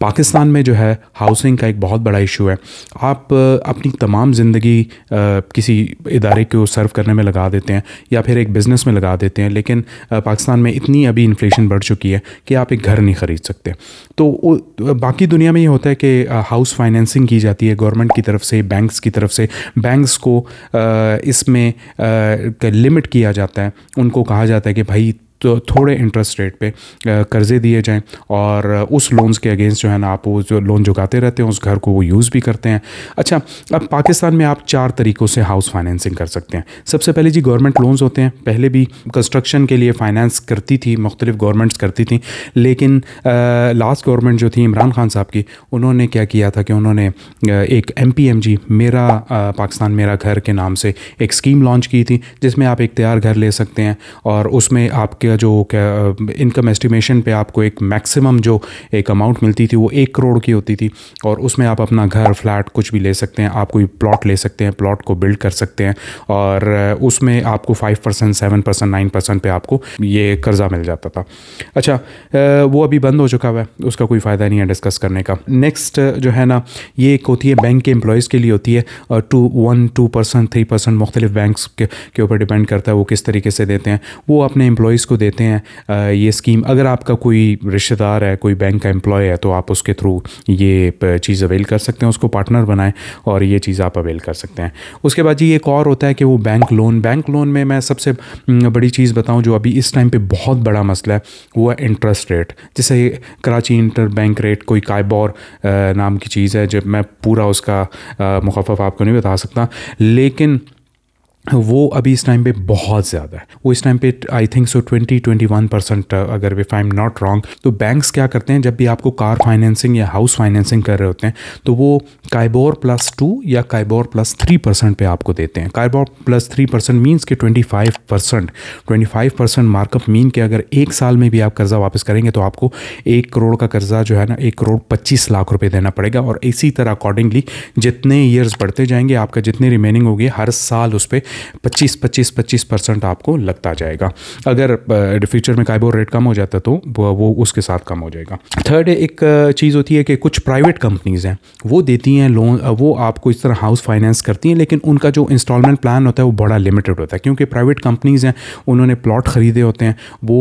पाकिस्तान में जो है हाउसिंग का एक बहुत बड़ा इशू है आप अपनी तमाम ज़िंदगी किसी इदारे को सर्व करने में लगा देते हैं या फिर एक बिज़नेस में लगा देते हैं लेकिन पाकिस्तान में इतनी अभी इन्फ्लेशन बढ़ चुकी है कि आप एक घर नहीं ख़रीद सकते तो बाकी दुनिया में ये होता है कि हाउस फाइनेंसिंग की जाती है गवर्नमेंट की तरफ से बैंक्स की तरफ से बैंक्स को इसमें लिमिट किया जाता है उनको कहा जाता है कि भाई तो थोड़े इंटरेस्ट रेट पे कर्ज़े दिए जाएं और उस लोन्स के अगेंस्ट जो है ना आप वो जो लोन जुगाते रहते हैं उस घर को वो यूज़ भी करते हैं अच्छा अब पाकिस्तान में आप चार तरीक़ों से हाउस फाइनेंसिंग कर सकते हैं सबसे पहले जी गवर्नमेंट लोन्स होते हैं पहले भी कंस्ट्रक्शन के लिए फाइनेंस करती थी मुख्तलिफ गवर्नमेंट्स करती थी लेकिन लास्ट गवर्नमेंट जो थी इमरान खान साहब की उन्होंने क्या किया था कि उन्होंने एक एम पी एम जी मेरा पाकिस्तान मेरा घर के नाम से एक स्कीम लॉन्च की थी जिसमें आप एक तैयार घर ले सकते हैं और उसमें आपके या जो इनकम एस्टिमेशन पे आपको एक मैक्सिमम जो एक अमाउंट मिलती थी वो एक करोड़ की होती थी और उसमें आप अपना घर फ्लैट कुछ भी ले सकते हैं आप कोई प्लॉट ले सकते हैं प्लॉट को बिल्ड कर सकते हैं और उसमें आपको five percent seven percent nine percent पर आपको ये कर्ज़ा मिल जाता था अच्छा वो अभी बंद हो चुका हुआ है उसका कोई फ़ायदा नहीं है डिस्कस करने का नेक्स्ट जो है ना ये एक होती है बैंक के एम्प्लॉयज़ के लिए होती है two one two percent three percent मुख्तलिफ बैंक के ऊपर डिपेंड करता है वो किस तरीके से देते हैं वो अपने एम्प्लॉयज़ को देते हैं ये स्कीम अगर आपका कोई रिश्तेदार है कोई बैंक का एम्प्लॉय है तो आप उसके थ्रू ये चीज़ अवेल कर सकते हैं उसको पार्टनर बनाएं और ये चीज़ आप अवेल कर सकते हैं उसके बाद जी एक और होता है कि वो बैंक लोन बैंक लोन में मैं सबसे बड़ी चीज़ बताऊँ जो अभी इस टाइम पर बहुत बड़ा मसला है वो है इंटरेस्ट रेट जैसे कराची इंटर बैंक रेट कोई कायबोर नाम की चीज़ है जब मैं पूरा उसका मुखफ़ आपको नहीं बता सकता लेकिन वो अभी इस टाइम पे बहुत ज़्यादा है वो इस टाइम पे आई थिंक सो 20 21 परसेंट अगर if I am not wrong तो बैंक्स क्या करते हैं जब भी आपको कार फाइनेंसिंग या हाउस फाइनेंसिंग कर रहे होते हैं तो वो काइबोर प्लस टू या काइबोर प्लस थ्री परसेंट पर आपको देते हैं KIBOR plus three percent means के twenty five percent twenty five percent markup mean के अगर एक साल में भी आप कर्ज़ा वापस करेंगे तो आपको एक करोड़ का कर्ज़ा जो है ना एक करोड़ पच्चीस लाख रुपये देना पड़ेगा और इसी तरह अकॉर्डिंगली जितने ईयर्स बढ़ते जाएंगे आपका जितने रिमेनिंग होगी हर साल उस पर पच्चीस पच्चीस पच्चीस परसेंट आपको लगता जाएगा अगर फ्यूचर में काइबोर रेट कम हो जाता तो वो उसके साथ कम हो जाएगा थर्ड एक चीज़ होती है कि कुछ प्राइवेट कंपनीज़ हैं वो देती हैं लोन वो आपको इस तरह हाउस फाइनेंस करती हैं लेकिन उनका जो इंस्टॉलमेंट प्लान होता है वो बड़ा लिमिटेड होता है क्योंकि प्राइवेट कंपनीज़ हैं उन्होंने प्लॉट ख़रीदे होते हैं वो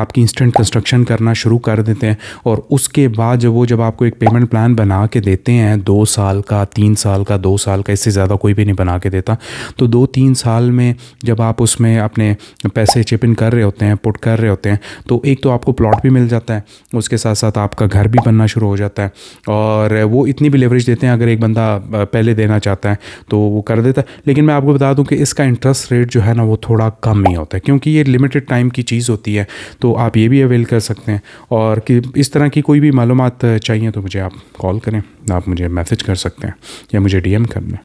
आपकी इंस्टेंट कंस्ट्रक्शन करना शुरू कर देते हैं और उसके बाद जब वो जब आपको एक पेमेंट प्लान बना के देते हैं दो साल का तीन साल का दो साल का इससे ज़्यादा कोई भी नहीं बना के देता तो दो तीन साल में जब आप उसमें अपने पैसे चिप इन कर रहे होते हैं पुट कर रहे होते हैं तो एक तो आपको प्लॉट भी मिल जाता है उसके साथ साथ आपका घर भी बनना शुरू हो जाता है और वो इतनी भी लेवरेज देते हैं अगर एक बंदा पहले देना चाहता है तो वो कर देता है लेकिन मैं आपको बता दूं कि इसका इंटरेस्ट रेट जो है ना वो थोड़ा कम ही होता है क्योंकि ये लिमिटेड टाइम की चीज़ होती है तो आप ये भी अवेल कर सकते हैं और कि इस तरह की कोई भी मालूम चाहिए तो मुझे आप कॉल करें आप मुझे मैसेज कर सकते हैं या मुझे डी करना